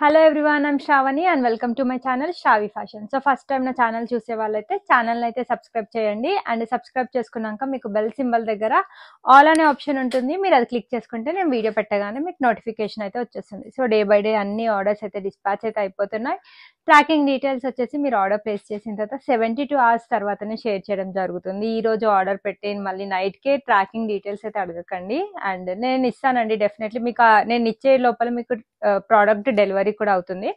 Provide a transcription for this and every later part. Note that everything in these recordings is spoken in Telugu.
Hello everyone I'm Shavani and welcome to my channel Shavi fashion so first time నా ఛానల్ చూసే వాళ్ళైతే ఛానల్ని అయితే సబ్స్క్రైబ్ చేయండి అండ్ సబ్స్క్రైబ్ చేసుకున్నాక మీకు బెల్ సింబల్ దగ్గర ఆల్ అనే ఆప్షన్ ఉంటుంది మీరు అది క్లిక్ చేసుకుంటే నేను వీడియో పెట్టగానే మీకు నోటిఫికేషన్ అయితే వచ్చేస్తుంది సో డే బై డే అన్ని ఆర్డర్స్ అయితే డిస్పాచ్ అయితే అయిపోతున్నాయి ట్రాకింగ్ డీటెయిల్స్ వచ్చేసి మీరు ఆర్డర్ ప్లేస్ చేసిన తర్వాత సెవెంటీ టూ అవర్స్ తర్వాతనే షేర్ చేయడం జరుగుతుంది ఈ రోజు ఆర్డర్ పెట్టి మళ్ళీ నైట్కే ట్రాకింగ్ డీటెయిల్స్ అయితే అడగకండి అండ్ నేను ఇస్తానండి డెఫినెట్లీ మీకు నేను ఇచ్చే లోపల మీకు ప్రోడక్ట్ డెలివరీ డెలివరీ కూడా అవుతుంది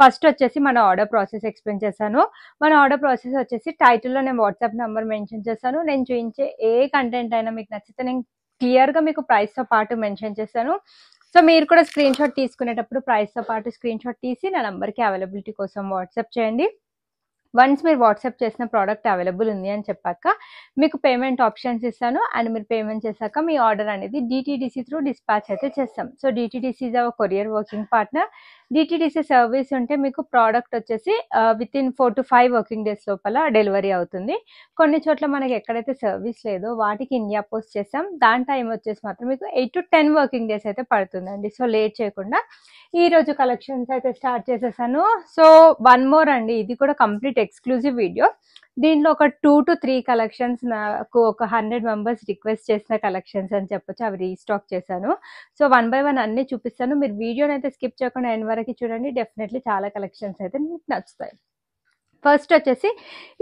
ఫస్ట్ వచ్చేసి మన ఆర్డర్ ప్రాసెస్ ఎక్స్ప్లెయిన్ చేశాను మన ఆర్డర్ ప్రాసెస్ వచ్చేసి టైటిల్లో నేను వాట్సాప్ నెంబర్ మెన్షన్ చేశాను నేను చూపించే ఏ కంటెంట్ అయినా మీకు నచ్చితే నేను క్లియర్గా మీకు ప్రైస్తో పాటు మెన్షన్ చేశాను సో మీరు కూడా స్క్రీన్ షాట్ తీసుకునేటప్పుడు ప్రైస్తో పాటు స్క్రీన్ షాట్ తీసి నా నెంబర్కి అవైలబిలిటీ కోసం వాట్సాప్ చేయండి వన్స్ మీరు వాట్సాప్ చేసిన ప్రోడక్ట్ అవైలబుల్ ఉంది అని చెప్పాక మీకు పేమెంట్ ఆప్షన్స్ ఇస్తాను అండ్ మీరు పేమెంట్ చేశాక మీ ఆర్డర్ అనేది డిటీడీసీ త్రూ డిస్పాచ్ అయితే చేస్తాం so DTDC is our courier working partner DTDC service ఉంటే మీకు ప్రోడక్ట్ వచ్చేసి within four to five working days లోపల డెలివరీ అవుతుంది కొన్ని చోట్ల మనకి ఎక్కడైతే సర్వీస్ లేదో వాటికి ఇండియా పోస్ట్ చేస్తాం దాని టైం వచ్చేసి మాత్రం మీకు eight to ten working days అయితే పడుతుందండి సో లేట్ చేయకుండా ఈ రోజు కలెక్షన్స్ అయితే స్టార్ట్ చేసేసాను సో వన్ మోర్ అండి ఇది కూడా కంప్లీట్ ఎక్స్క్లూజివ్ వీడియో దీంట్లో ఒక టూ టు త్రీ కలెక్షన్స్ నాకు ఒక హండ్రెడ్ మెంబర్స్ రిక్వెస్ట్ చేసిన కలెక్షన్స్ అని చెప్పొచ్చు అవి రీస్టాక్ చేశాను సో వన్ బై వన్ అన్ని చూపిస్తాను మీరు వీడియోని అయితే స్కిప్ చేయకుండా ఎన్ వరకు చూడండి డెఫినెట్లీ చాలా కలెక్షన్స్ అయితే మీకు నచ్చుతాయి ఫస్ట్ వచ్చేసి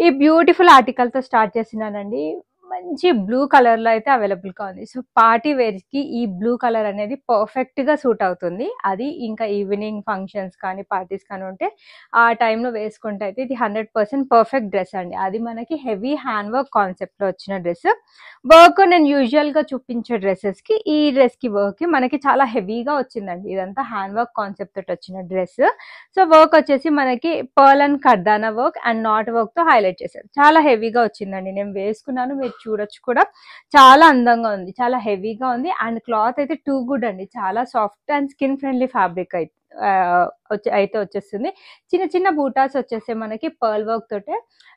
ఈ బ్యూటిఫుల్ ఆర్టికల్తో స్టార్ట్ చేసినానండి మంచి బ్లూ కలర్లో అయితే అవైలబుల్గా ఉంది సో పార్టీ కి ఈ బ్లూ కలర్ అనేది పర్ఫెక్ట్గా సూట్ అవుతుంది అది ఇంకా ఈవినింగ్ ఫంక్షన్స్ కానీ పార్టీస్ కానీ ఉంటే ఆ టైంలో వేసుకుంటే అయితే ఇది హండ్రెడ్ పర్సెంట్ పర్ఫెక్ట్ డ్రెస్ అండి అది మనకి హెవీ హ్యాండ్ వర్క్ లో వచ్చిన డ్రెస్ వర్క్ నేను యూజువల్ గా చూపించే డ్రెస్సెస్కి ఈ డ్రెస్కి వర్క్ మనకి చాలా హెవీగా వచ్చిందండి ఇదంతా హ్యాండ్ వర్క్ కాన్సెప్ట్ తోటి వచ్చిన డ్రెస్ సో వర్క్ వచ్చేసి మనకి పర్ల్ అండ్ కర్దానా వర్క్ అండ్ నాట్ వర్క్తో హైలైట్ చేశారు చాలా హెవీగా వచ్చిందండి నేను వేసుకున్నాను మీరు చూడొచ్చు కూడా చాలా అందంగా ఉంది చాలా హెవీగా ఉంది అండ్ క్లాత్ అయితే టూ గుడ్ అండి చాలా soft and skin friendly fabric అయితే అయితే వచ్చేస్తుంది చిన్న చిన్న బూటాస్ వచ్చేసి మనకి పర్ల్ వర్క్ తోటే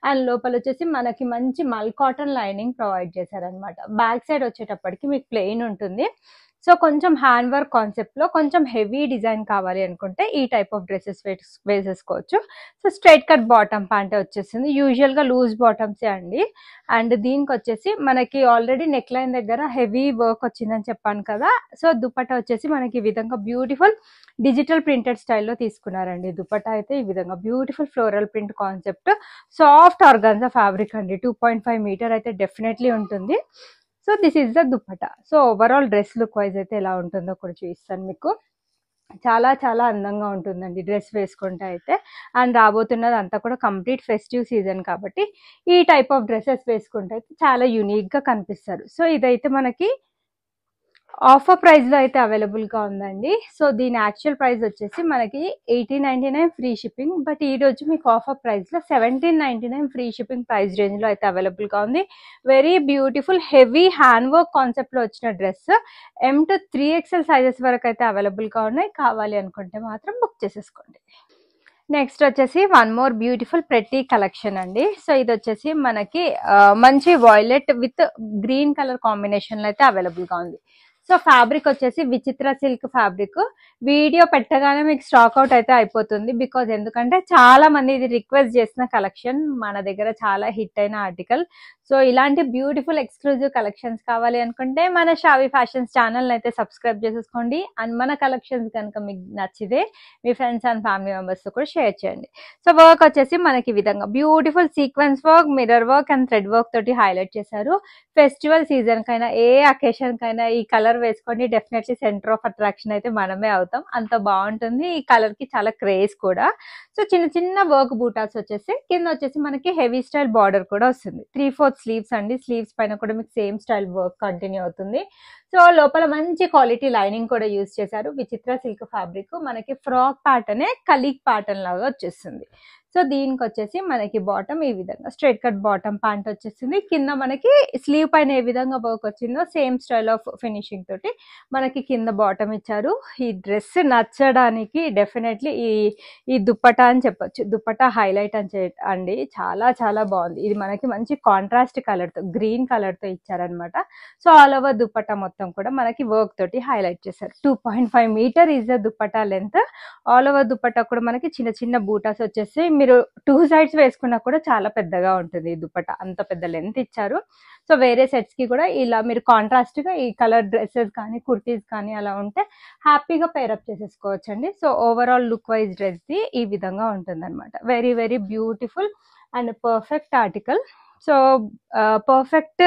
అండ్ లోపల వచ్చేసి మనకి మంచి మల్ కాటన్ లైనింగ్ ప్రొవైడ్ చేశారనమాట బ్యాక్ సైడ్ వచ్చేటప్పటికి మీకు ప్లెయిన్ ఉంటుంది సో కొంచెం హ్యాండ్ వర్క్ కాన్సెప్ట్లో కొంచెం హెవీ డిజైన్ కావాలి అనుకుంటే ఈ టైప్ ఆఫ్ డ్రెస్సెస్ వేసేసుకోవచ్చు so straight cut bottom pant వచ్చేసింది యూజువల్గా లూజ్ బాటమ్సే అండి అండ్ దీనికి వచ్చేసి మనకి ఆల్రెడీ నెక్ లైన్ దగ్గర హెవీ వర్క్ వచ్చిందని చెప్పాను కదా సో దుపట్ట వచ్చేసి మనకి ఈ విధంగా బ్యూటిఫుల్ డిజిటల్ ప్రింటెడ్ స్టైల్లో తీసుకున్నారండి దుపట్ట అయితే ఈ విధంగా beautiful floral print concept soft organza fabric అండి టూ మీటర్ అయితే డెఫినెట్లీ ఉంటుంది so this is the dupatta so overall dress look wise అయితే ఎలా ఉంటుందో కూడా చూపిస్తాను మీకు చాలా చాలా అందంగా ఉంటుందండి డ్రెస్ వేసుకుంటే అయితే అండ్ రాబోతున్నది అంతా కూడా కంప్లీట్ ఫెస్టివ్ సీజన్ కాబట్టి ఈ టైప్ ఆఫ్ డ్రెస్సెస్ వేసుకుంటే అయితే చాలా యూనిక్గా కనిపిస్తారు సో ఇదైతే మనకి ఆఫర్ ప్రైస్లో అయితే అవైలబుల్గా ఉందండి సో దీని యాక్చువల్ ప్రైస్ వచ్చేసి మనకి eighteen ninety nine free shipping but ఈరోజు మీకు ఆఫర్ ప్రైస్లో seventeen ninety nine free shipping price రేంజ్లో అయితే అవైలబుల్గా ఉంది very beautiful heavy hand work కాన్సెప్ట్లో వచ్చిన dress M to three XL sizes వరకు అయితే అవైలబుల్గా ఉన్నాయి కావాలి అనుకుంటే మాత్రం బుక్ చేసేసుకోండి నెక్స్ట్ వచ్చేసి one more beautiful pretty collection అండి సో ఇది వచ్చేసి మనకి మంచి వాయిలెట్ విత్ గ్రీన్ కలర్ కాంబినేషన్లో అయితే అవైలబుల్గా ఉంది సో ఫ్యాబ్రిక్ వచ్చేసి విచిత్ర సిల్క్ ఫ్యాబ్రిక్ వీడియో పెట్టగానే మీకు స్టాక్ అవుట్ అయితే అయిపోతుంది బికాజ్ ఎందుకంటే చాలా మంది ఇది రిక్వెస్ట్ చేసిన కలెక్షన్ మన దగ్గర చాలా హిట్ అయిన ఆర్టికల్ సో ఇలాంటి బ్యూటిఫుల్ ఎక్స్క్లూజివ్ కలెక్షన్స్ కావాలి అనుకుంటే మన షావి ఫ్యాషన్స్ ఛానల్ని అయితే సబ్స్క్రైబ్ చేసేసుకోండి అండ్ మన కలెక్షన్స్ కనుక మీకు నచ్చితే మీ ఫ్రెండ్స్ అండ్ ఫ్యామిలీ మెంబర్స్తో కూడా షేర్ చేయండి సో వర్క్ వచ్చేసి మనకి ఈ విధంగా beautiful sequence work mirror work and thread work తోటి హైలైట్ చేశారు ఫెస్టివల్ సీజన్ కైనా ఏ అకేషన్ కైనా ఈ కలర్ వేసుకోండి డెఫినెట్లీ సెంటర్ ఆఫ్ అట్రాక్షన్ అయితే మనమే అవుతాం అంత బాగుంటుంది ఈ కలర్ కి చాలా క్రేజ్ కూడా సో చిన్న చిన్న వర్క్ బూటాస్ వచ్చేసి కింద వచ్చేసి మనకి హెవీ స్టైల్ బార్డర్ కూడా వస్తుంది త్రీ ఫోర్త్ స్లీవ్స్ అండి స్లీవ్స్ పైన కూడా మీకు సేమ్ స్టైల్ వర్క్ కంటిన్యూ అవుతుంది సో లోపల మంచి క్వాలిటీ లైనింగ్ కూడా యూజ్ చేశారు విచిత్ర సిల్క్ ఫ్యాబ్రిక్ మనకి ఫ్రాక్ ప్యాటర్నే కలీగ్ ప్యాటర్న్ లాగా వచ్చేస్తుంది సో దీనికి వచ్చేసి మనకి బాటమ్ ఈ విధంగా స్ట్రైట్ కట్ బాటమ్ ప్యాంట్ వచ్చేసింది కింద మనకి స్లీవ్ పైన ఏ విధంగా వర్క్ వచ్చిందో సేమ్ స్టైల్ ఆఫ్ ఫినిషింగ్ తోటి మనకి కింద బాటమ్ ఇచ్చారు ఈ డ్రెస్ నచ్చడానికి డెఫినెట్లీ ఈ ఈ దుప్పట అని చెప్పొచ్చు దుప్పట హైలైట్ అని అండి చాలా చాలా బాగుంది ఇది మనకి మంచి కాంట్రాస్ట్ కలర్తో గ్రీన్ కలర్తో ఇచ్చారనమాట సో ఆల్ ఓవర్ దుప్పట మొత్తం కూడా మనకి వర్క్ తోటి హైలైట్ చేశారు two point five meter is the dupatta length all over dupatta కూడా మనకి చిన్న చిన్న బూటాస్ వచ్చేసి మీరు టూ సైడ్స్ వేసుకున్నా కూడా చాలా పెద్దగా ఉంటుంది ఈ దుప్పట అంత పెద్ద లెంత్ ఇచ్చారు సో వేరే సెట్స్కి కూడా ఇలా మీరు కాంట్రాస్ట్గా ఈ కలర్ డ్రెస్సెస్ కానీ కుర్తీస్ కానీ అలా ఉంటే హ్యాపీగా పేరప్ చేసేసుకోవచ్చండి సో ఓవరాల్ లుక్ వైజ్ డ్రెస్ది ఈ విధంగా ఉంటుంది అనమాట very very beautiful and perfect article so perfect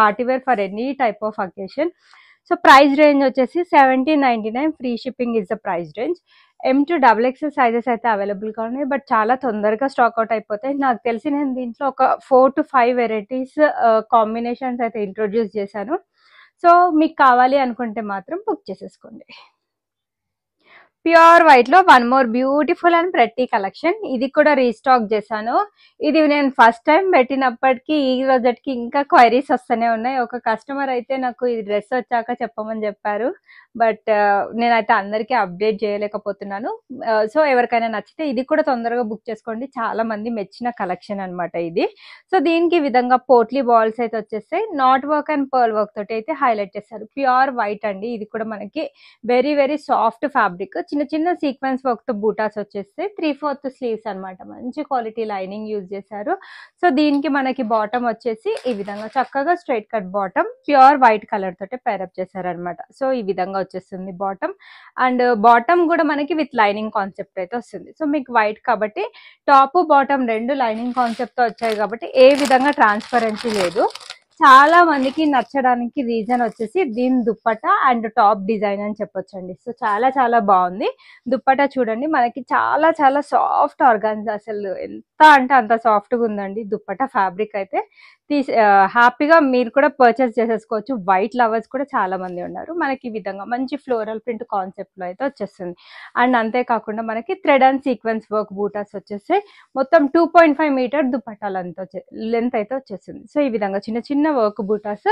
partywear for any type of occasion so price range వచ్చేసి seventy ninety nine free shipping is the price range M to double XL sizes అయితే అవైలబుల్గా ఉన్నాయి బట్ చాలా తొందరగా స్టాక్అవుట్ అయిపోతాయి నాకు తెలిసి నేను దీంట్లో ఒక four to five varieties combinations అయితే ఇంట్రొడ్యూస్ చేశాను సో మీకు కావాలి అనుకుంటే మాత్రం బుక్ చేసేసుకోండి ప్యూర్ వైట్ లో వన్ మోర్ బ్యూటిఫుల్ అండ్ ప్రతి కలెక్షన్ ఇది కూడా రీస్టాక్ చేశాను ఇది నేను ఫస్ట్ టైం పెట్టినప్పటికీ ఈ రోజుకి ఇంకా క్వైరీస్ వస్తూనే ఉన్నాయి ఒక కస్టమర్ అయితే నాకు ఈ డ్రెస్ వచ్చాక చెప్పమని చెప్పారు బట్ uh, నేనైతే అందరికీ అప్డేట్ చేయలేకపోతున్నాను సో uh, ఎవరికైనా నచ్చితే ఇది కూడా తొందరగా బుక్ చేసుకోండి చాలా మంది మెచ్చిన కలెక్షన్ అనమాట ఇది సో దీనికి విధంగా పోట్లీ బాల్స్ అయితే వచ్చేస్తాయి knot work and pearl work తోటి అయితే హైలైట్ చేస్తారు ప్యూర్ వైట్ అండి ఇది కూడా మనకి వెరీ వెరీ సాఫ్ట్ ఫ్యాబ్రిక్ చిన్న చిన్న సీక్వెన్స్ తో బూటాస్ వచ్చేస్తే త్రీ ఫోర్త్ స్లీవ్స్ అనమాట మంచి క్వాలిటీ లైనింగ్ యూజ్ చేశారు సో దీనికి మనకి బాటమ్ వచ్చేసి ఈ విధంగా చక్కగా straight cut bottom pure white colour తోటి పేరప్ చేశారనమాట సో ఈ విధంగా వచ్చేస్తుంది బాటమ్ అండ్ బాటమ్ కూడా మనకి విత్ లైనింగ్ కాన్సెప్ట్ అయితే వస్తుంది సో మీకు వైట్ కాబట్టి టాప్ బాటమ్ రెండు లైనింగ్ తో వచ్చాయి కాబట్టి ఏ విధంగా ట్రాన్స్పరెన్సీ లేదు చాలా మందికి నచ్చడానికి రీజన్ వచ్చేసి దీని దుప్పట అండ్ టాప్ డిజైన్ అని చెప్పొచ్చండి సో చాలా చాలా బాగుంది దుప్పట చూడండి మనకి చాలా చాలా సాఫ్ట్ ఆర్గాన్స్ అసలు ఎంత అంటే అంత సాఫ్ట్గా ఉందండి దుప్పట ఫ్యాబ్రిక్ అయితే తీసి హ్యాపీగా మీరు కూడా పర్చేస్ చేసేసుకోవచ్చు వైట్ లవర్స్ కూడా చాలా మంది ఉన్నారు మనకి ఈ విధంగా మంచి ఫ్లోరల్ ప్రింట్ కాన్సెప్ట్ లో అయితే వచ్చేస్తుంది అండ్ అంతేకాకుండా మనకి థ్రెడ్ అండ్ సీక్వెన్స్ వర్క్ బూటాస్ వచ్చేసి మొత్తం టూ పాయింట్ ఫైవ్ మీటర్ దుప్పటాలు అంత లెంత్ అయితే వచ్చేస్తుంది సో ఈ విధంగా చిన్న చిన్న చిన్న వర్క్ బూటాస్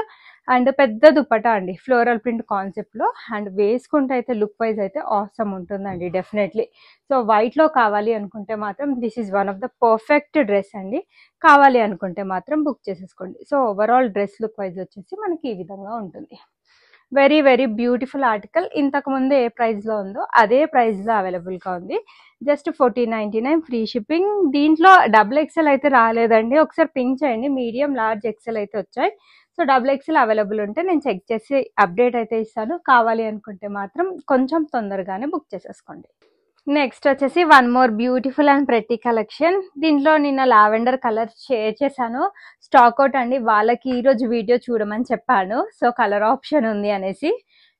అండ్ పెద్ద దుపటా అండి ఫ్లోరల్ ప్రింట్ కాన్సెప్ట్లో అండ్ వేసుకుంటే అయితే లుక్ వైజ్ అయితే ఆసమ్ ఉంటుందండి డెఫినెట్లీ సో వైట్లో కావాలి అనుకుంటే మాత్రం this is one of the perfect dress అండి కావాలి అనుకుంటే మాత్రం బుక్ చేసేసుకోండి so overall dress look wise వచ్చేసి మనకి ఈ విధంగా ఉంటుంది వెరీ వెరీ బ్యూటిఫుల్ ఆర్టికల్ ఇంతకుముందు ఏ ప్రైస్లో ఉందో అదే ప్రైస్లో అవైలబుల్గా ఉంది just fourteen ninety nine free shipping దీంట్లో డబుల్ ఎక్సెల్ అయితే రాలేదండి ఒకసారి పింక్ చేయండి మీడియం లార్జ్ ఎక్సెల్ అయితే వచ్చాయి సో డబుల్ ఎక్సెల్ అవైలబుల్ ఉంటే నేను చెక్ చేసి అప్డేట్ అయితే ఇస్తాను కావాలి అనుకుంటే మాత్రం కొంచెం తొందరగానే బుక్ చేసేసుకోండి నెక్స్ట్ వచ్చేసి వన్ మోర్ బ్యూటిఫుల్ అండ్ ప్రతి కలెక్షన్ దీంట్లో నిన్న లావెండర్ కలర్ షేర్ చేశాను స్టాక్ అవుట్ అండి వాళ్ళకి ఈరోజు వీడియో చూడమని చెప్పాను సో కలర్ ఆప్షన్ ఉంది అనేసి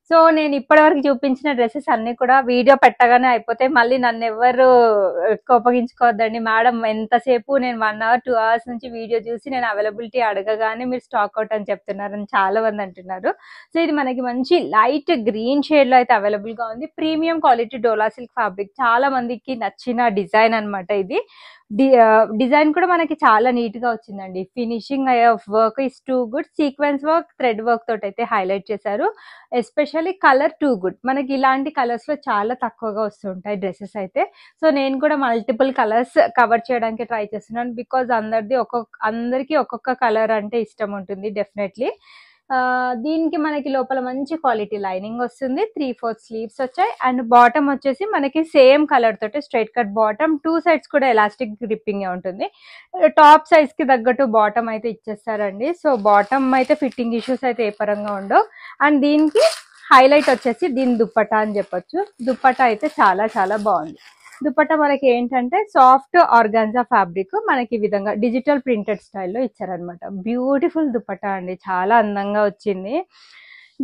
సో నేను ఇప్పటివరకు చూపించిన డ్రెస్సెస్ అన్ని కూడా వీడియో పెట్టగానే అయిపోతే మళ్ళీ నన్ను ఎవరు కోపగించుకోవద్దండి మేడం ఎంతసేపు నేను వన్ అవర్ టూ అవర్స్ నుంచి వీడియో చూసి నేను అవైలబిలిటీ అడగగానే మీరు స్టాక్ అవుట్ అని చెప్తున్నారు అని చాలా మంది అంటున్నారు సో ఇది మనకి మంచి లైట్ గ్రీన్ షేడ్ లో అయితే అవైలబుల్ గా ఉంది premium quality dola silk fabric చాలా మందికి నచ్చిన డిజైన్ అనమాట ఇది డిజైన్ కూడా మనకి చాలా నీట్ గా వచ్చిందండి finishing of work is too good sequence work thread work తోటి అయితే హైలైట్ చేశారు ఎస్పెషల్లీ కలర్ టూ గుడ్ మనకి ఇలాంటి కలర్స్ లో చాలా తక్కువగా వస్తుంటాయి డ్రెస్సెస్ అయితే సో నేను కూడా మల్టిపుల్ కలర్స్ కవర్ చేయడానికి ట్రై చేస్తున్నాను బికాజ్ అందరిది ఒక్కొక్క అందరికీ ఒక్కొక్క కలర్ అంటే ఇష్టం ఉంటుంది డెఫినెట్లీ దీనికి మనకి లోపల మంచి క్వాలిటీ లైనింగ్ వస్తుంది త్రీ ఫోర్ స్లీవ్స్ వచ్చాయి అండ్ బాటమ్ వచ్చేసి మనకి సేమ్ కలర్ తోటి straight cut bottom two sides కూడా ఎలాస్టిక్ గ్రిప్పింగ్ ఉంటుంది టాప్ సైజ్ కి తగ్గట్టు బాటమ్ అయితే ఇచ్చేస్తారండి సో బాటమ్ అయితే ఫిట్టింగ్ ఇష్యూస్ అయితే ఏ పరంగా ఉండవు అండ్ దీనికి హైలైట్ వచ్చేసి దీని దుప్పట అని చెప్పొచ్చు దుప్పట అయితే చాలా చాలా బాగుంది దుపట్టా మనకి ఏంటంటే సాఫ్ట్ ఆర్గాన్జా ఫ్యాబ్రిక్ మనకి ఈ విధంగా డిజిటల్ ప్రింటెడ్ స్టైల్లో ఇచ్చారనమాట బ్యూటిఫుల్ దుపట్టా అండి చాలా అందంగా వచ్చింది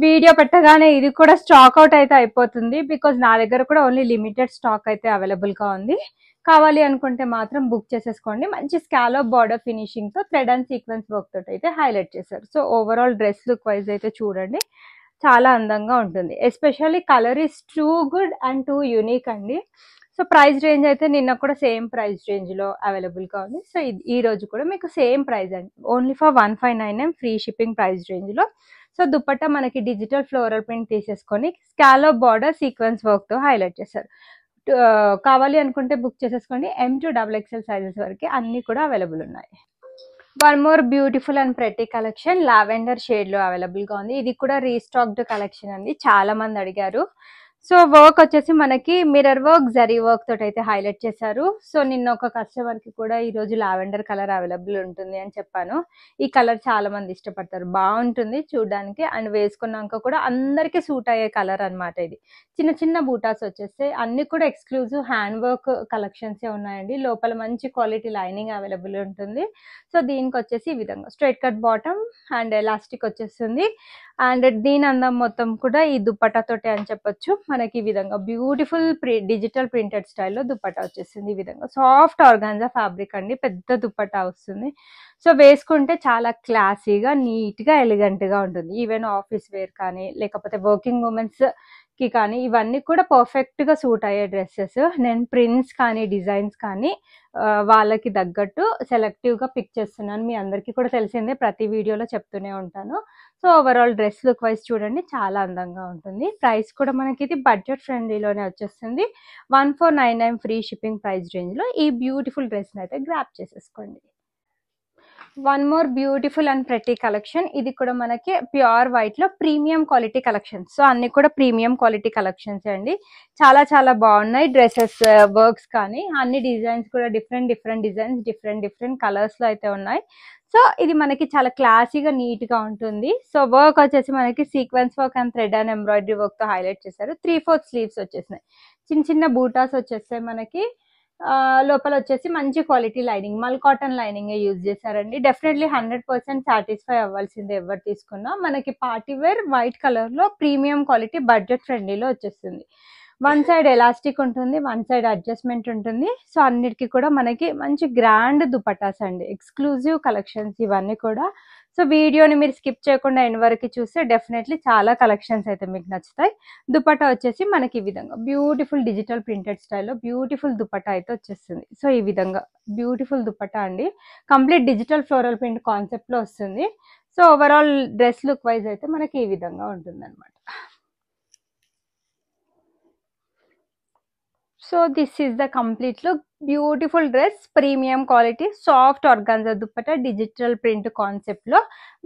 వీడియో పెట్టగానే ఇది కూడా స్టాక్ అవుట్ అయితే అయిపోతుంది బికాజ్ నా దగ్గర కూడా ఓన్లీ లిమిటెడ్ స్టాక్ అయితే అవైలబుల్గా ఉంది కావాలి అనుకుంటే మాత్రం బుక్ చేసేసుకోండి మంచి స్కాలో బార్డర్ ఫినిషింగ్తో థ్రెడ్ అండ్ సీక్వెన్స్ వర్క్ తోటి అయితే హైలైట్ చేశారు so overall dress look wise అయితే చూడండి చాలా అందంగా ఉంటుంది especially colour is too good and too unique అండి సో ప్రైస్ రేంజ్ అయితే నిన్న కూడా సేమ్ ప్రైస్ రేంజ్లో అవైలబుల్గా ఉంది సో ఈ రోజు కూడా మీకు సేమ్ ప్రైస్ అండి only for one five nine M free shipping price రేంజ్లో సో దుప్పట్టా మనకి డిజిటల్ ఫ్లోరల్ ప్రింట్ తీసేసుకొని స్కాలో బార్డర్ సీక్వెన్స్ వర్క్తో హైలైట్ చేస్తారు కావాలి అనుకుంటే బుక్ చేసేసుకోండి M to double XL sizes వరకు అన్నీ కూడా అవైలబుల్ ఉన్నాయి వన్ మోర్ బ్యూటిఫుల్ అండ్ ప్రతి కలెక్షన్ లావెండర్ షేడ్లో అవైలబుల్గా ఉంది ఇది కూడా రీస్టాక్డ్ కలెక్షన్ అండి చాలామంది అడిగారు సో వర్క్ వచ్చేసి మనకి మిరర్ వర్క్ జరీ వర్క్ తోటి అయితే హైలైట్ చేశారు సో నిన్న ఒక కస్టమర్ కి కూడా ఈ రోజు లావెండర్ కలర్ అవైలబుల్ ఉంటుంది అని చెప్పాను ఈ కలర్ చాలా మంది ఇష్టపడతారు బాగుంటుంది చూడడానికి అండ్ వేసుకున్నాక కూడా అందరికీ సూట్ అయ్యే కలర్ అనమాట ఇది చిన్న చిన్న బూటాస్ వచ్చేస్తే అన్ని కూడా ఎక్స్క్లూజివ్ హ్యాండ్ వర్క్ కలెక్షన్సే ఉన్నాయండి లోపల మంచి క్వాలిటీ లైనింగ్ అవైలబుల్ ఉంటుంది సో దీనికి వచ్చేసి ఈ విధంగా straight cut bottom and elastic వచ్చేస్తుంది అండ్ దీని అందం మొత్తం కూడా ఈ తోటే అని చెప్పొచ్చు మనకి ఈ విధంగా బ్యూటిఫుల్ డిజిటల్ ప్రింటెడ్ స్టైల్లో దుప్పటా వచ్చేసింది ఈ విధంగా సాఫ్ట్ ఆర్గాన్జా ఫ్యాబ్రిక్ అండి పెద్ద దుప్పటా వస్తుంది సో వేసుకుంటే చాలా క్లాసీగా నీట్గా ఎలిగెంట్గా ఉంటుంది ఈవెన్ ఆఫీస్ వేర్ కానీ లేకపోతే వర్కింగ్ ఉమెన్స్ కి కానీ ఇవన్నీ కూడా పర్ఫెక్ట్గా సూట్ అయ్యే డ్రెస్సెస్ నేను ప్రింట్స్ కానీ డిజైన్స్ కానీ వాళ్ళకి తగ్గట్టు సెలెక్టివ్గా పిక్ చేస్తున్నాను మీ అందరికీ కూడా తెలిసిందే ప్రతి వీడియోలో చెప్తూనే ఉంటాను so overall dress look wise చూడండి చాలా అందంగా ఉంటుంది ప్రైస్ కూడా మనకి ఇది బడ్జెట్ ఫ్రెండ్లీలోనే వచ్చేస్తుంది one four nine nine free shipping price రేంజ్లో ఈ బ్యూటిఫుల్ డ్రెస్ని అయితే గ్రాప్ చేసేసుకోండి వన్ మోర్ బ్యూటిఫుల్ అండ్ ప్రతి కలెక్షన్ ఇది కూడా మనకి ప్యూర్ వైట్ లో ప్రీమియం క్వాలిటీ కలెక్షన్స్ సో అన్ని కూడా ప్రీమియం క్వాలిటీ కలెక్షన్స్ అండి చాలా చాలా బాగున్నాయి డ్రెస్సెస్ వర్క్స్ uh, కానీ అన్ని డిజైన్స్ కూడా different different designs different different colours లో అయితే ఉన్నాయి సో ఇది మనకి చాలా క్లాసీగా నీట్ గా ఉంటుంది సో వర్క్ వచ్చేసి మనకి sequence work and thread and embroidery work తో హైలైట్ చేశారు త్రీ ఫోర్త్ స్లీవ్స్ వచ్చేసినాయి చిన్న చిన్న బూటాస్ వచ్చేస్తాయి మనకి లోపల వచ్చేసి మంచి క్వాలిటీ లైనింగ్ మల్ కాటన్ లైనింగ్ యూజ్ చేశారండి డెఫినెట్లీ హండ్రెడ్ పర్సెంట్ సాటిస్ఫై అవ్వాల్సింది ఎవరు తీసుకున్నా మనకి పార్టీ వేర్ వైట్ కలర్లో ప్రీమియం క్వాలిటీ బడ్జెట్ ఫ్రెండ్లీలో వచ్చేస్తుంది వన్ సైడ్ ఎలాస్టిక్ ఉంటుంది వన్ సైడ్ అడ్జస్ట్మెంట్ ఉంటుంది సో అన్నిటికీ కూడా మనకి మంచి గ్రాండ్ దుపటాస్ అండి ఎక్స్క్లూజివ్ కలెక్షన్స్ ఇవన్నీ కూడా సో వీడియోని మీరు స్కిప్ చేయకుండా ఎన్ని వరకు చూస్తే డెఫినెట్లీ చాలా కలెక్షన్స్ అయితే మీకు నచ్చుతాయి దుపట్టా వచ్చేసి మనకి ఈ విధంగా బ్యూటిఫుల్ డిజిటల్ ప్రింటెడ్ స్టైల్లో బ్యూటిఫుల్ దుపట్టా అయితే వచ్చేస్తుంది సో ఈ విధంగా బ్యూటిఫుల్ దుపట్టా అండి కంప్లీట్ డిజిటల్ ఫ్లోరల్ ప్రింట్ కాన్సెప్ట్లో వస్తుంది so overall dress look wise అయితే మనకి ఈ విధంగా ఉంటుందన్నమాట so this is the complete look beautiful dress premium quality soft organza dupatta digital print కాన్సెప్ట్లో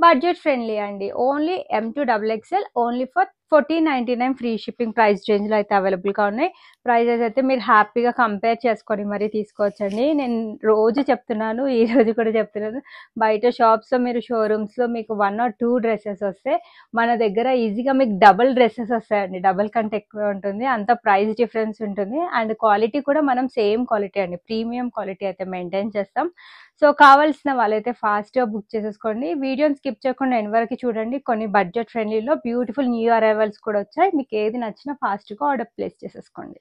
బడ్జెట్ ఫ్రెండ్లీ అండి only M to double XL only for fourteen ninety nine free shipping price రేంజ్లో అయితే అవైలబుల్గా ఉన్నాయి ప్రైజెస్ అయితే మీరు హ్యాపీగా కంపేర్ చేసుకొని మరీ తీసుకోవచ్చండి నేను రోజు చెప్తున్నాను ఈ రోజు కూడా చెప్తున్నాను బయట షాప్స్లో మీరు షోరూమ్స్లో మీకు వన్ ఆర్ టూ డ్రెస్సెస్ వస్తే మన దగ్గర ఈజీగా మీకు డబుల్ డ్రెస్సెస్ వస్తాయండి డబుల్ కంటే ఎక్కువ ఉంటుంది అంత ప్రైస్ డిఫరెన్స్ ఉంటుంది అండ్ క్వాలిటీ కూడా మనం సేమ్ క్వాలిటీ అండి ప్రీమియం క్వాలిటీ అయితే మెయింటైన్ చేస్తాం సో కావాల్సిన వాళ్ళైతే ఫాస్ట్గా బుక్ చేసేసుకోండి వీడియోని స్కిప్ చేయకుండా ఎన్ వరకు చూడండి కొన్ని బడ్జెట్ ఫ్రెండ్లీలో బ్యూటిఫుల్ న్యూ అరైవల్స్ కూడా వచ్చాయి మీకు ఏది నచ్చినా ఫాస్ట్గా ఆర్డర్ ప్లేస్ చేసేసుకోండి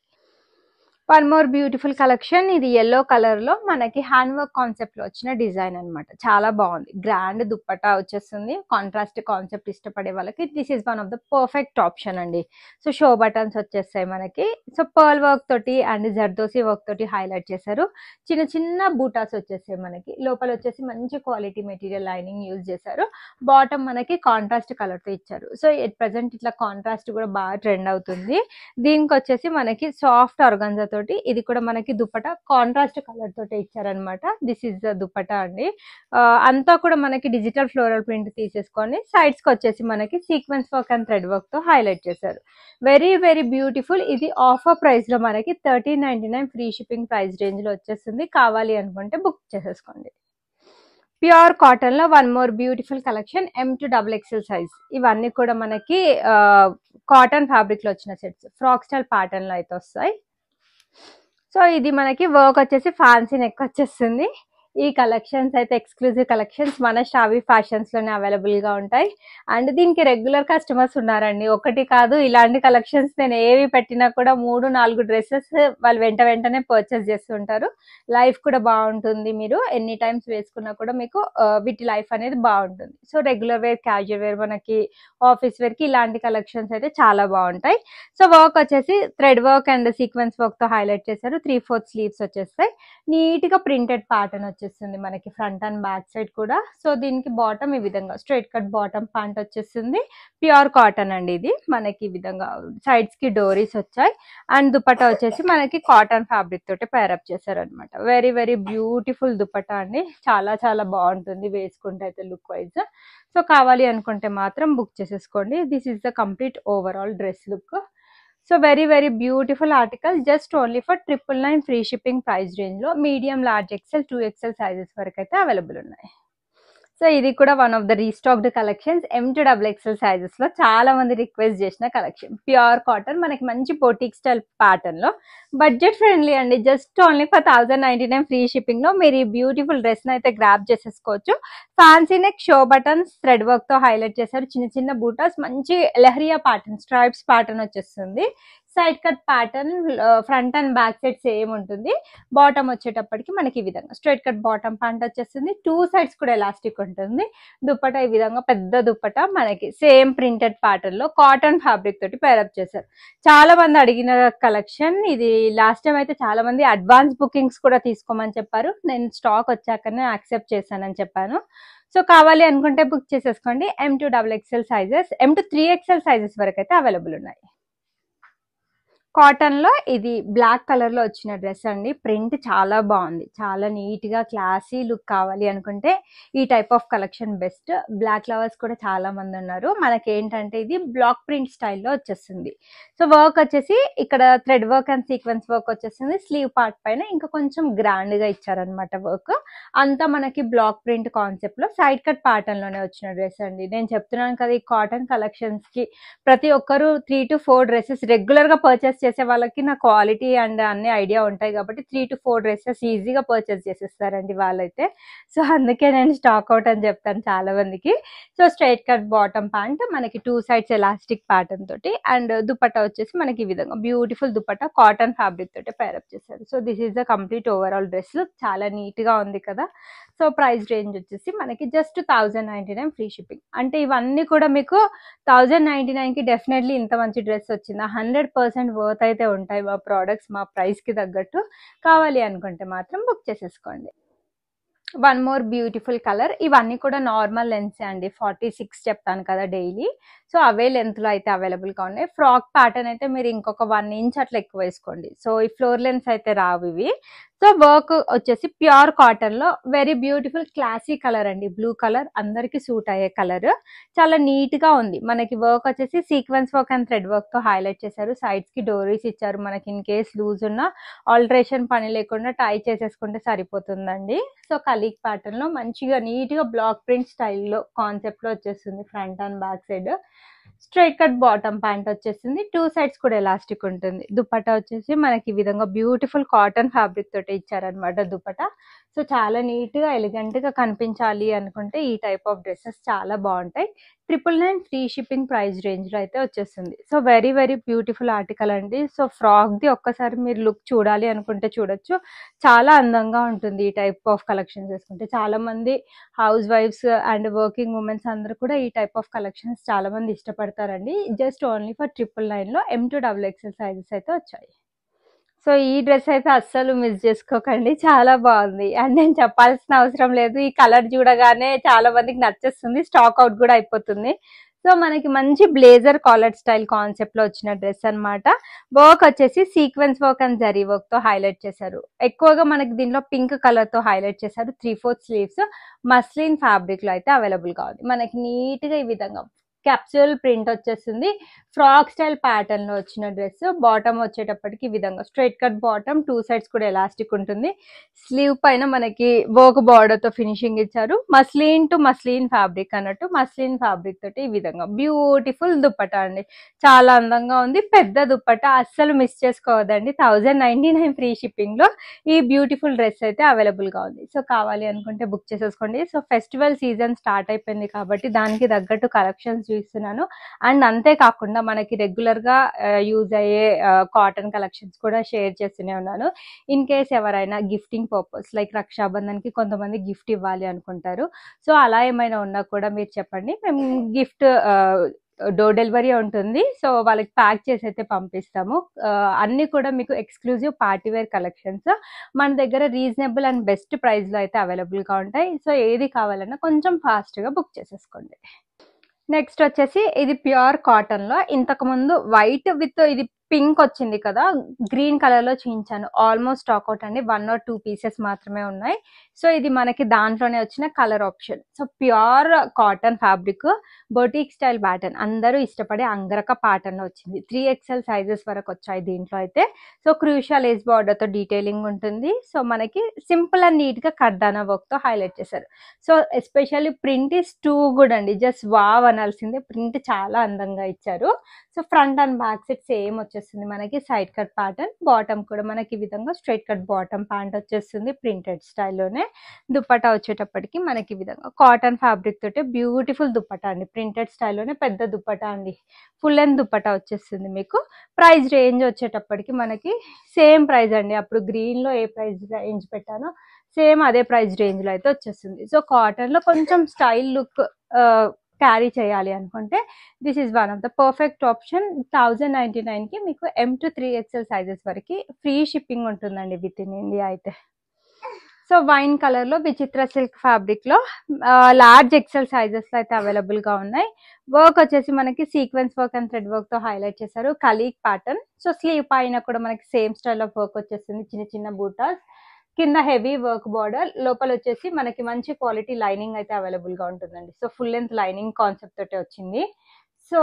వన్ మోర్ బ్యూటిఫుల్ కలెక్షన్ ఇది ఎల్లో కలర్ లో మనకి హ్యాండ్ వర్క్ కాన్సెప్ట్ లో వచ్చిన డిజైన్ అనమాట చాలా బాగుంది గ్రాండ్ దుప్పటా వచ్చేస్తుంది కాంట్రాస్ట్ కాన్సెప్ట్ ఇష్టపడే వాళ్ళకి this is one of the perfect option అండి సో షో బటన్స్ వచ్చేస్తాయి మనకి సో పర్ల్ వర్క్ తోటి అండ్ జర్దోసి వర్క్ తోటి హైలైట్ చేశారు చిన్న చిన్న బూటాస్ వచ్చేస్తాయి మనకి లోపల వచ్చేసి మంచి క్వాలిటీ మెటీరియల్ లైనింగ్ యూజ్ చేశారు బాటమ్ మనకి కాంట్రాస్ట్ కలర్ తో ఇచ్చారు సో ఎట్ ప్రెసెంట్ ఇట్లా కాంట్రాస్ట్ కూడా బాగా ట్రెండ్ అవుతుంది దీనికి వచ్చేసి మనకి సాఫ్ట్ ఆర్గంజాతో తోటి ఇది కూడా మనకి దుప్పట కాంట్రాస్ట్ కలర్ తోటి ఇచ్చారనమాట దిస్ ఇస్ ద దుప్పట అండి అంతా కూడా మనకి డిజిటల్ ఫ్లోరల్ ప్రింట్ తీసేసుకొని సైడ్స్ కి వచ్చేసి మనకి sequence work and thread work తో హైలైట్ చేశారు వెరీ వెరీ బ్యూటిఫుల్ ఇది ఆఫర్ ప్రైస్ లో మనకి thirteen ninety nine free shipping price range లో వచ్చేస్తుంది కావాలి అనుకుంటే బుక్ చేసేసుకోండి ప్యూర్ కాటన్ లో one more beautiful collection M to double XL size ఇవన్నీ కూడా మనకి కాటన్ ఫ్యాబ్రిక్ లో వచ్చిన సెట్స్ ఫ్రాక్ స్టైల్ ప్యాటర్న్ లో అయితే వస్తాయి సో ఇది మనకి వర్క్ వచ్చేసి ఫ్యాన్సీ నెక్ వచ్చేస్తుంది ఈ కలెక్షన్స్ అయితే ఎక్స్క్లూజివ్ కలెక్షన్స్ మన షావి ఫ్యాషన్స్లోనే అవైలబుల్గా ఉంటాయి అండ్ దీనికి రెగ్యులర్ కస్టమర్స్ ఉన్నారండి ఒకటి కాదు ఇలాంటి కలెక్షన్స్ నేను ఏవి పెట్టినా కూడా మూడు నాలుగు డ్రెస్సెస్ వాళ్ళు వెంట వెంటనే పర్చేస్ చేస్తుంటారు లైఫ్ కూడా బాగుంటుంది మీరు ఎన్ని టైమ్స్ వేసుకున్నా కూడా మీకు వీటి లైఫ్ అనేది బాగుంటుంది so regular wear casual wear మనకి ఆఫీస్ వేర్కి ఇలాంటి కలెక్షన్స్ అయితే చాలా బాగుంటాయి సో వర్క్ వచ్చేసి థ్రెడ్ వర్క్ అండ్ సీక్వెన్స్ వర్క్తో హైలైట్ చేశారు త్రీ ఫోర్త్ స్లీవ్స్ వచ్చేస్తాయి నీట్గా ప్రింటెడ్ ప్యాటర్న్ వచ్చేసి వచ్చేసింది మనకి ఫ్రంట్ అండ్ బ్యాక్ సైడ్ కూడా సో దీనికి బాటమ్ ఈ విధంగా స్ట్రైట్ కట్ బాటమ్ ప్యాంట్ వచ్చేసింది ప్యూర్ కాటన్ అండి ఇది మనకి ఈ విధంగా సైడ్స్ కి డోరీస్ వచ్చాయి అండ్ దుపట్ట వచ్చేసి మనకి కాటన్ ఫ్యాబ్రిక్ తోటి పేరప్ చేశారనమాట వెరీ వెరీ బ్యూటిఫుల్ దుపట్టా అండి చాలా చాలా బాగుంటుంది వేసుకుంటే అయితే లుక్ వైజ్ సో కావాలి అనుకుంటే మాత్రం బుక్ చేసేసుకోండి this is the complete overall dress look so very very beautiful article just only for triple nine free shipping price range లో medium large XL two XL sizes వరకు అయితే అవైలబుల్ ఉన్నాయి సో ఇది కూడా one of the restocked collections M to double XL sizes లో చాలా మంది రిక్వెస్ట్ చేసిన కలెక్షన్ ప్యూర్ కాటన్ మనకి మంచి పోటీక్ స్టైల్ ప్యాటర్న్ లో బడ్జెట్ ఫ్రెండ్లీ అండి just only for thousand ninety nine free shipping లో మీరు ఈ బ్యూటిఫుల్ డ్రెస్ అయితే గ్రాప్ చేసేసుకోవచ్చు fancy neck show buttons thread work తో హైలైట్ చేశారు చిన్న చిన్న బూటాస్ మంచి లెహరియా ప్యాటర్న్ స్ట్రైప్స్ ప్యాటర్న్ వచ్చేస్తుంది side cut pattern front and back side same ఉంటుంది బాటమ్ వచ్చేటప్పటికి మనకి ఈ విధంగా స్ట్రైట్ కట్ బాటమ్ ప్యాంట్ వచ్చేస్తుంది టూ సైడ్స్ కూడా ఎలాస్టిక్ ఉంటుంది దుప్పట ఈ విధంగా పెద్ద దుప్పట మనకి సేమ్ ప్రింటెడ్ ప్యాటర్న్ లో కాటన్ ఫ్యాబ్రిక్ తోటి పేరప్ చేశారు చాలా మంది అడిగిన కలెక్షన్ ఇది లాస్ట్ టైం అయితే చాలా మంది అడ్వాన్స్ బుకింగ్స్ కూడా తీసుకోమని చెప్పారు నేను స్టాక్ వచ్చాకనే యాక్సెప్ట్ చేశానని చెప్పాను సో కావాలి అనుకుంటే బుక్ చేసేసుకోండి M to double XL sizes M to three XL sizes వరకు అయితే అవైలబుల్ ఉన్నాయి కాటన్ లో ఇది బ్లాక్ కలర్ లో వచ్చిన డ్రెస్ అండి ప్రింట్ చాలా బాగుంది చాలా నీట్ గా క్లాసీ లుక్ కావాలి అనుకుంటే ఈ type of collection best black lovers కూడా చాలా మంది ఉన్నారు మనకి ఏంటంటే ఇది బ్లాక్ ప్రింట్ స్టైల్లో వచ్చేస్తుంది సో వర్క్ వచ్చేసి ఇక్కడ thread work and sequence work వచ్చేసింది స్లీవ్ పార్ట్ పైన ఇంకా కొంచెం గ్రాండ్ గా ఇచ్చారనమాట వర్క్ అంతా మనకి బ్లాక్ ప్రింట్ కాన్సెప్ట్ లో సైడ్ కట్ లోనే వచ్చిన డ్రెస్ అండి నేను చెప్తున్నాను కదా ఈ కాటన్ కి ప్రతి ఒక్కరు three to four dresses regular గా పర్చేస్ చేసే వాళ్ళకి నా క్వాలిటీ అండ్ అన్ని ఐడియా ఉంటాయి కాబట్టి త్రీ టు ఫోర్ డ్రెస్సెస్ ఈజీగా పర్చేస్ చేసేస్తారండి వాళ్ళైతే సో అందుకే నేను స్టాక్ అవుట్ అని చెప్తాను చాలా మందికి so straight cut bottom pant మనకి టూ సైడ్స్ ఎలాస్టిక్ ప్యాటర్న్ తోటి అండ్ దుపట్టా వచ్చేసి మనకి ఈ విధంగా బ్యూటిఫుల్ దుపట్టా కాటన్ ఫ్యాబ్రిక్ తోటి పేరప్ చేశారు so this is the complete overall dress చాలా నీట్ గా ఉంది కదా సో ప్రైస్ రేంజ్ వచ్చేసి మనకి just thousand ninety nine free shipping అంటే ఇవన్నీ కూడా మీకు థౌజండ్ నైన్ కి డెఫినెట్లీ ఇంత మంచి డ్రెస్ వచ్చిందా హండ్రెడ్ పర్సెంట్ గ్రోత్ అయితే ఉంటాయి మా ప్రోడక్ట్స్ మా ప్రైస్కి తగ్గట్టు కావాలి అనుకుంటే మాత్రం బుక్ చేసేసుకోండి వన్ మోర్ బ్యూటిఫుల్ కలర్ ఇవన్నీ కూడా నార్మల్ లెన్సే అండి ఫార్టీ సిక్స్ చెప్తాను కదా డైలీ సో అవే లెంత్లో అయితే అవైలబుల్గా ఉన్నాయి ఫ్రాక్ ప్యాటర్న్ అయితే మీరు ఇంకొక వన్ ఇంచ్ అట్లా ఎక్కువ వేసుకోండి సో ఈ ఫ్లోర్ లెన్స్ అయితే రావు ఇవి సో వర్క్ వచ్చేసి ప్యూర్ కాటన్ లో వెరీ బ్యూటిఫుల్ క్లాసీ కలర్ అండి బ్లూ కలర్ అందరికి సూట్ అయ్యే కలర్ చాలా నీట్ గా ఉంది మనకి వర్క్ వచ్చేసి sequence work and thread work తో హైలైట్ చేశారు సైడ్స్ కి డోరీస్ ఇచ్చారు మనకి ఇన్ కేస్ లూజ్ ఉన్న ఆల్టరేషన్ పని లేకుండా టై చేసేసుకుంటే సరిపోతుందండి సో కలీగ్ ప్యాటర్న్ లో మంచిగా నీట్ గా బ్లాక్ ప్రింట్ స్టైల్లో కాన్సెప్ట్ లో వచ్చేస్తుంది front and back side straight cut bottom pant వచ్చేసింది టూ సైడ్స్ కూడా ఎలాస్టిక్ ఉంటుంది దుపట్టా వచ్చేసి మనకి ఈ విధంగా బ్యూటిఫుల్ కాటన్ ఫ్యాబ్రిక్ తోటి ఇచ్చారనమాట దుపట్టా సో చాలా నీట్గా ఎలిగెంట్గా కనిపించాలి అనుకుంటే ఈ టైప్ ఆఫ్ డ్రెస్సెస్ చాలా బాగుంటాయి triple nine free shipping price రేంజ్లో అయితే వచ్చేస్తుంది so very very beautiful article అండి సో ఫ్రాక్ది ఒక్కసారి మీరు లుక్ చూడాలి అనుకుంటే చూడొచ్చు చాలా అందంగా ఉంటుంది ఈ టైప్ ఆఫ్ కలెక్షన్స్ వేసుకుంటే చాలామంది హౌస్ వైఫ్స్ అండ్ వర్కింగ్ ఉమెన్స్ అందరూ కూడా ఈ టైప్ ఆఫ్ కలెక్షన్స్ చాలామంది ఇష్టపడతారండి జస్ట్ ఓన్లీ ఫర్ ట్రిపుల్ నైన్లో M to double XL sizes అయితే వచ్చాయి సో ఈ డ్రెస్ అయితే అస్సలు మిస్ చేసుకోకండి చాలా బాగుంది అండ్ నేను చెప్పాల్సిన అవసరం లేదు ఈ కలర్ చూడగానే చాలా మందికి నచ్చేస్తుంది స్టాక్ అవుట్ కూడా అయిపోతుంది సో మనకి మంచి బ్లేజర్ కాలర్ స్టైల్ కాన్సెప్ట్ లో వచ్చిన డ్రెస్ అనమాట వర్క్ వచ్చేసి sequence work and zari work తో హైలైట్ చేశారు ఎక్కువగా మనకి దీనిలో పింక్ కలర్ తో హైలైట్ చేశారు three fourth sleeves muslin fabric లో అయితే అవైలబుల్ గా ఉంది మనకి నీట్ గా ఈ విధంగా క్యాప్సూల్ ప్రింట్ వచ్చేసింది ఫ్రాక్ స్టైల్ ప్యాటర్న్ లో వచ్చిన డ్రెస్ బాటమ్ వచ్చేటప్పటికి ఈ విధంగా straight cut bottom two sides కూడా ఎలాస్టిక్ ఉంటుంది స్లీవ్ పైన మనకి వర్క్ బార్డర్ తో ఫినిషింగ్ ఇచ్చారు మస్లీన్ టు మస్లీన్ ఫ్యాబ్రిక్ అన్నట్టు మస్లీన్ ఫ్యాబ్రిక్ తోటి ఈ విధంగా బ్యూటిఫుల్ దుప్పట అండి చాలా అందంగా ఉంది పెద్ద దుప్పట అస్సలు మిస్ చేసుకోవద్దండి thousand ninety nine free shipping లో ఈ బ్యూటిఫుల్ డ్రెస్ అయితే అవైలబుల్ గా ఉంది సో కావాలి అనుకుంటే బుక్ చేసేసుకోండి సో ఫెస్టివల్ సీజన్ స్టార్ట్ అయిపోయింది కాబట్టి దానికి తగ్గట్టు కలెక్షన్స్ చూపిస్తున్నాను అండ్ అంతేకాకుండా మనకి రెగ్యులర్గా యూజ్ అయ్యే కాటన్ కలెక్షన్స్ కూడా షేర్ చేస్తూనే ఉన్నాను ఇన్ కేస్ ఎవరైనా గిఫ్టింగ్ పర్పస్ లైక్ కి కొంతమంది గిఫ్ట్ ఇవ్వాలి అనుకుంటారు సో అలా ఏమైనా ఉన్నా కూడా మీరు చెప్పండి మేము గిఫ్ట్ డోర్ డెలివరీ ఉంటుంది సో వాళ్ళకి ప్యాక్ చేసి అయితే పంపిస్తాము అన్నీ కూడా మీకు ఎక్స్క్లూజివ్ పార్టీవేర్ కలెక్షన్స్ మన దగ్గర రీజనబుల్ అండ్ బెస్ట్ ప్రైస్లో అయితే అవైలబుల్గా ఉంటాయి సో ఏది కావాలన్నా కొంచెం ఫాస్ట్గా బుక్ చేసేసుకోండి నెక్స్ట్ వచ్చేసి ఇది ప్యూర్ కాటన్లో ఇంతకుముందు వైట్ విత్ ఇది పింక్ వచ్చింది కదా గ్రీన్ కలర్ లో చేయించాను ఆల్మోస్ట్ అవుట్ అండి వన్ ఆర్ టూ పీసెస్ మాత్రమే ఉన్నాయి సో ఇది మనకి దాంట్లోనే వచ్చిన colour option so pure cotton fabric boutique style pattern అందరూ ఇష్టపడే అంగరక ప్యాటర్న్ వచ్చింది త్రీ ఎక్స్ఎల్ సైజెస్ వరకు వచ్చాయి దీంట్లో అయితే సో క్రూషియల్ ఏజ్ బార్డర్తో డీటెయిలింగ్ ఉంటుంది సో మనకి సింపుల్ అండ్ నీట్ గా కర్దానా వర్క్ తో హైలైట్ చేశారు so especially print is too good అండి జస్ట్ వావ్ అనాల్సిందే ప్రింట్ చాలా అందంగా ఇచ్చారు so front and back side same వచ్చేసి వచ్చేస్తుంది మనకి సైడ్ కట్ ప్యాటర్న్ బాటమ్ కూడా మనకి ఈ విధంగా స్ట్రైట్ కట్ బాటమ్ ప్యాంట్ వచ్చేస్తుంది ప్రింటెడ్ స్టైల్లోనే దుప్పటా వచ్చేటప్పటికి మనకి ఈ విధంగా కాటన్ ఫ్యాబ్రిక్ తోటే బ్యూటిఫుల్ దుప్పటా అండి ప్రింటెడ్ స్టైల్లోనే పెద్ద దుప్పటా అండి ఫుల్ అండ్ దుప్పటా వచ్చేస్తుంది మీకు ప్రైస్ రేంజ్ వచ్చేటప్పటికి మనకి సేమ్ ప్రైజ్ అండి అప్పుడు గ్రీన్లో ఏ ప్రైజ్ రేంజ్ పెట్టానో సేమ్ అదే ప్రైస్ రేంజ్లో అయితే వచ్చేస్తుంది సో కాటన్లో కొంచెం స్టైల్ లుక్ క్యారీ చేయాలి అనుకుంటే this is one of the perfect option thousand ninety నైన్కి మీకు M to three XL sizes వరకు ఫ్రీ షిప్పింగ్ ఉంటుందండి విత్ ఇన్ ఇండియా అయితే సో వైన్ కలర్లో విచిత్ర సిల్క్ ఫ్యాబ్రిక్లో లార్జ్ ఎక్సెల్ సైజెస్లో అయితే అవైలబుల్గా ఉన్నాయి వర్క్ వచ్చేసి మనకి సీక్వెన్స్ వర్క్ అండ్ థ్రెడ్ వర్క్తో హైలైట్ చేశారు కలీగ్ ప్యాటర్న్ సో స్లీవ్ పైన కూడా మనకి సేమ్ స్టైల్ ఆఫ్ వర్క్ వచ్చేస్తుంది చిన్న చిన్న బూటాస్ కింద హెవీ వర్క్ బార్డర్ లోపల వచ్చేసి మనకి మంచి క్వాలిటీ లైనింగ్ అయితే అవైలబుల్ గా ఉంటుందండి so full length lining concept తోటి వచ్చింది సో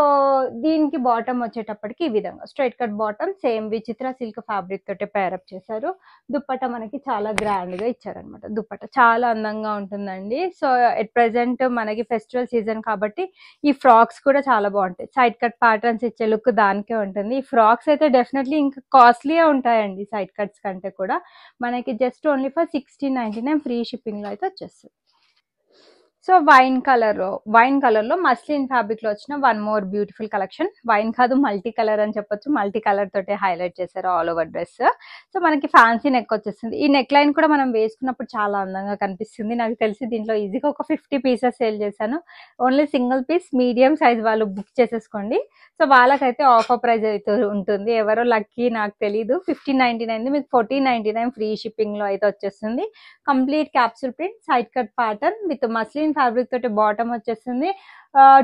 దీనికి బాటమ్ వచ్చేటప్పటికి ఈ విధంగా straight cut bottom same Vichitra silk fabric తోటి పేరప్ చేశారు దుప్పట మనకి చాలా గ్రాండ్గా ఇచ్చారనమాట దుప్పట చాలా అందంగా ఉంటుందండి సో ఎట్ ప్రజెంట్ మనకి ఫెస్టివల్ సీజన్ కాబట్టి ఈ ఫ్రాక్స్ కూడా చాలా బాగుంటాయి సైడ్ కట్ ప్యాటర్న్స్ ఇచ్చే లుక్ దానికే ఉంటుంది ఈ ఫ్రాక్స్ అయితే డెఫినెట్లీ ఇంకా కాస్ట్లీయే ఉంటాయండి సైడ్ కట్స్ కంటే కూడా మనకి just only for sixteen ninety nine free షిప్పింగ్లో అయితే వచ్చేస్తుంది so wine colour wine colour లో మస్లిన్ ఫ్యాబ్రిక్ లో వచ్చిన one more beautiful collection wine కాదు మల్టీ కలర్ అని చెప్పొచ్చు మల్టీ కలర్ తోటి హైలైట్ చేశారు ఆల్ ఓవర్ డ్రెస్ సో మనకి ఫ్యాన్సీ నెక్ వచ్చేసింది ఈ నెక్ లైన్ కూడా మనం వేసుకున్నప్పుడు చాలా అందంగా కనిపిస్తుంది నాకు తెలిసి దీంట్లో ఈజీగా ఒక ఫిఫ్టీ పీసెస్ సేల్ చేశాను only single piece medium size వాళ్ళు బుక్ చేసేసుకోండి సో వాళ్ళకైతే ఆఫర్ ప్రైజ్ అయితే ఉంటుంది ఎవరో లక్కీ నాకు తెలియదు ఫిఫ్టీన్ నైన్టీ నైన్ మీకు fourteen ninety nine free shipping లో అయితే వచ్చేస్తుంది complete capsule print side cut pattern with muslin muslin fabric తోటి బాటమ్ వచ్చేసింది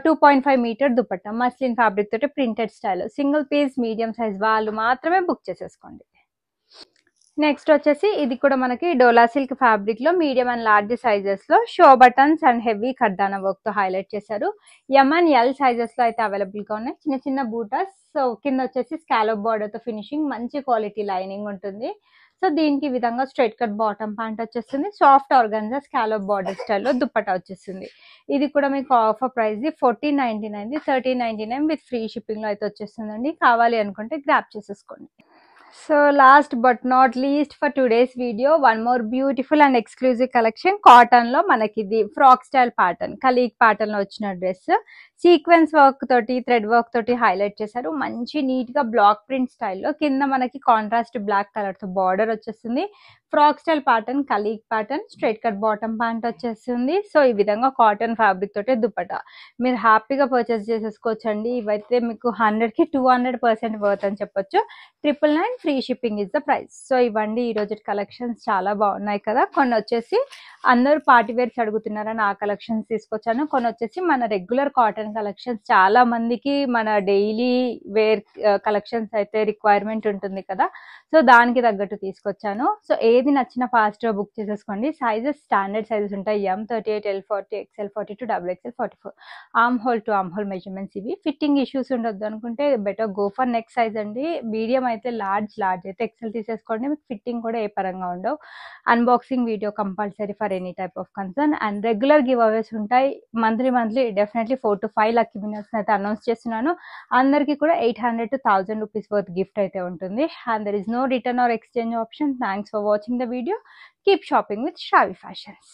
two point five metre dupatta muslin fabric తోటి printed style single piece medium size వాళ్ళు మాత్రమే బుక్ చేసేసుకోండి నెక్స్ట్ వచ్చేసి ఇది కూడా మనకి డోలా సిల్క్ ఫ్యాబ్రిక్ లో మీడియం అండ్ లార్జ్ సైజెస్ లో షో బటన్స్ అండ్ హెవీ కర్దానా వర్క్ తో హైలైట్ చేశారు ఎం అండ్ ఎల్ సైజెస్ లో అయితే అవైలబుల్ గా ఉన్నాయి చిన్న చిన్న బూటాస్ కింద వచ్చేసి స్కాలప్ బార్డర్ తో ఫినిషింగ్ మంచి క్వాలిటీ లైనింగ్ ఉంటుంది సో దీనికి విధంగా స్ట్రైట్ కట్ బాటమ్ ప్యాంట్ వచ్చేస్తుంది సాఫ్ట్ ఆర్గాన్జా స్కాలో బార్డర్ స్టైల్లో దుప్పటా వచ్చేస్తుంది ఇది కూడా మీకు offer price fourteen ninety nine thirteen ninety nine with free షిప్పింగ్లో అయితే వచ్చేస్తుందండి కావాలి అనుకుంటే గ్రాప్ చేసేసుకోండి so last but not least for today's video one more beautiful and exclusive collection cotton లో మనకి ఇది ఫ్రాక్ స్టైల్ ప్యాటర్న్ కలీగ్ లో వచ్చిన డ్రెస్ సీక్వెన్స్ వర్క్ తోటి థ్రెడ్ వర్క్ తోటి హైలైట్ చేశారు మంచి నీట్ గా బ్లాక్ ప్రింట్ స్టైల్లో కింద మనకి కాంట్రాస్ట్ బ్లాక్ కలర్ తో బార్డర్ వచ్చేస్తుంది ఫ్రాక్ స్టైల్ ప్యాటర్న్ కలీగ్ pattern straight cut bottom pant వచ్చేస్తుంది సో ఈ విధంగా కాటన్ ఫ్యాబ్రిక్ తోటే దుప్పట మీరు హ్యాపీగా పర్చేస్ చేసేసుకోవచ్చండి ఇవైతే మీకు హండ్రెడ్కి టూ హండ్రెడ్ పర్సెంట్ వర్త్ అని చెప్పొచ్చు triple nine free shipping is the price so ఇవ్వండి రోజు కలెక్షన్స్ చాలా బాగున్నాయి కదా కొన్ని వచ్చేసి అందరూ పార్టీ వేర్స్ అడుగుతున్నారని ఆ కలెక్షన్స్ తీసుకొచ్చాను కొన్ని వచ్చేసి మన రెగ్యులర్ కాటన్ కలెక్షన్స్ చాలా మందికి మన డైలీ వేర్ కలెక్షన్స్ అయితే రిక్వైర్మెంట్ ఉంటుంది కదా సో దానికి తగ్గట్టు తీసుకొచ్చాను సో ఏ ఏది నచ్చిన ఫాస్ట్గా బుక్ చేసేసుకోండి సైజెస్ స్టాండర్డ్ సైజెస్ ఉంటాయి M thirty eight L forty XL forty two double XL forty four armhole to armhole measurements ఇవి ఫిట్టింగ్ ఇష్యూస్ ఉండొద్దు అనుకుంటే better go for neck size అండి మీడియం అయితే లార్జ్ లార్జ్ అయితే ఎక్స్ఎల్ తీసేసుకోండి మీకు ఫిట్టింగ్ కూడా ఏ పరంగా ఉండవు unboxing video compulsory for any type of concern and regular giveaways ఉంటాయి monthly monthly definitely four to five lucky winners అయితే అనౌన్స్ చేస్తున్నాను అందరికీ కూడా eight hundred to thousand rupees worth gift అయితే ఉంటుంది and there is no return or exchange option thanks for watching watching the video. Keep shopping with Shavi Fashions.